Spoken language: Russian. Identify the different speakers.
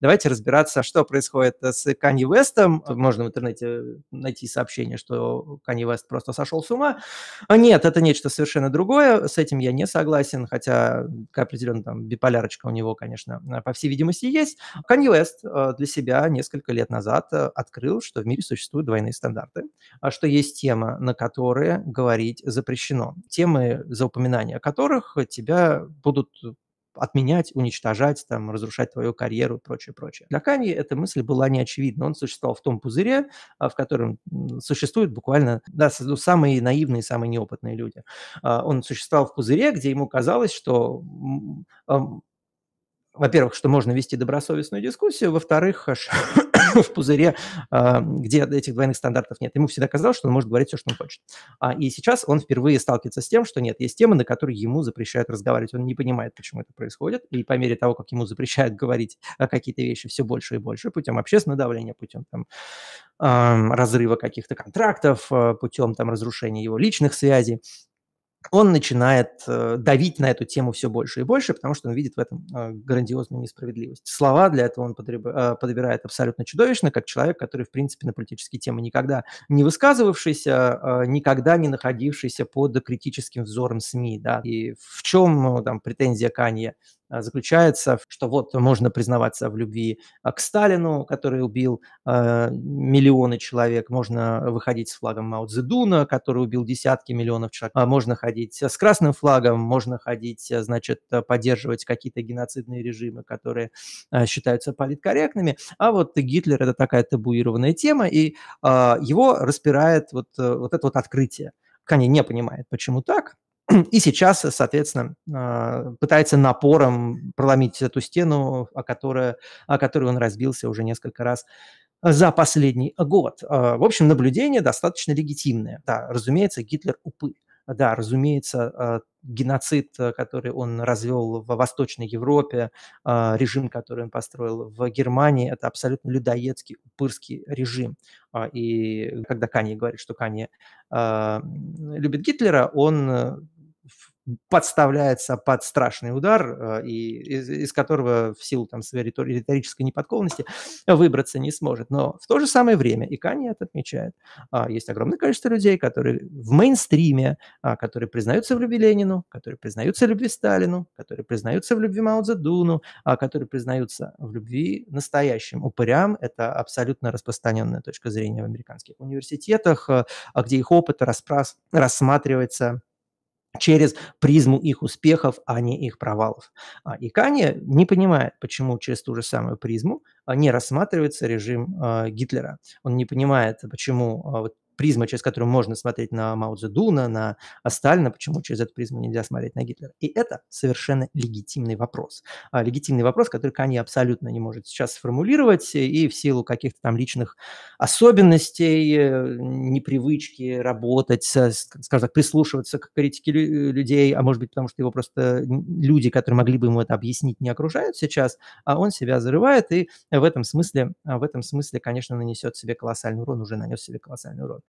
Speaker 1: Давайте разбираться, что происходит э, с Канье Вестом. Можно в интернете э, найти сообщение, что Канье Вест просто сошел с ума. А нет, это нечто совершенно другое. С этим я не согласен, хотя определенно там биполярочка у него, конечно, э, по всей видимости, есть. Канье Вест для себя несколько лет назад открыл, что в мире существуют двойные стандарты, а что есть тема, на которые говорить запрещено. Темы, за упоминание которых тебя будут отменять, уничтожать, там, разрушать твою карьеру и прочее, прочее. Для Канье эта мысль была неочевидна. Он существовал в том пузыре, а, в котором существуют буквально да, ну, самые наивные, самые неопытные люди. А, он существовал в пузыре, где ему казалось, что во-первых, что можно вести добросовестную дискуссию, во-вторых, в пузыре, а, где этих двойных стандартов нет. Ему всегда казалось, что он может говорить все, что он хочет. А, и сейчас он впервые сталкивается с тем, что нет, есть темы, на которые ему запрещают разговаривать. Он не понимает, почему это происходит. И по мере того, как ему запрещают говорить а, какие-то вещи все больше и больше, путем общественного давления, путем там, разрыва каких-то контрактов, путем там разрушения его личных связей, он начинает э, давить на эту тему все больше и больше, потому что он видит в этом э, грандиозную несправедливость. Слова для этого он э, подбирает абсолютно чудовищно, как человек, который, в принципе, на политические темы никогда не высказывавшийся, никогда не находившийся под критическим взором СМИ. Да? И в чем там, претензия Канье? Э, заключается, что вот можно признаваться в любви э, к Сталину, который убил э, миллионы человек, можно выходить с флагом Мао Цзэдуна, который убил десятки миллионов человек, э, можно ходить с красным флагом, можно ходить, значит, поддерживать какие-то геноцидные режимы, которые э, считаются политкорректными, а вот Гитлер – это такая табуированная тема, и э, его распирает вот, вот это вот открытие. Кани не понимает, почему так, И сейчас, соответственно, а, пытается напором проломить эту стену, о которой, о которой он разбился уже несколько раз за последний год. А, в общем, наблюдение достаточно легитимное. Да, разумеется, Гитлер упы. Да, разумеется, а, геноцид, который он развел в Восточной Европе, режим, который он построил в Германии, это абсолютно людоедский, упырский режим. И когда Канье говорит, что Канье любит Гитлера, он подставляется под страшный удар, э, и, из, из которого в силу там, своей риторической неподкованности выбраться не сможет. Но в то же самое время, и Канье это отмечает, а, есть огромное количество людей, которые в мейнстриме, а, которые признаются в любви Ленину, которые признаются в любви Сталину, которые признаются в любви Мао Цзэдуну, а, которые признаются в любви настоящим упырям. Это абсолютно распространенная точка зрения в американских университетах, э, где их опыт рассматривается через призму их успехов, а не их провалов. А, и Канье не понимает, почему через ту же самую призму а, не рассматривается режим а, Гитлера. Он не понимает, почему призма, через которую можно смотреть на Мао Цзэдуна, на Сталина, почему через эту призму нельзя смотреть на Гитлера. И это совершенно легитимный вопрос. А, легитимный вопрос, который Канье абсолютно не может сейчас сформулировать, э, и в силу каких-то там личных особенностей, э, непривычки работать, скажем так, прислушиваться к критике э, людей, а может быть, потому что его просто люди, которые могли бы ему это объяснить, не окружают сейчас, а он себя зарывает, и в этом смысле, а в этом смысле, конечно, нанесет себе колоссальный урон, уже нанес себе колоссальный урон.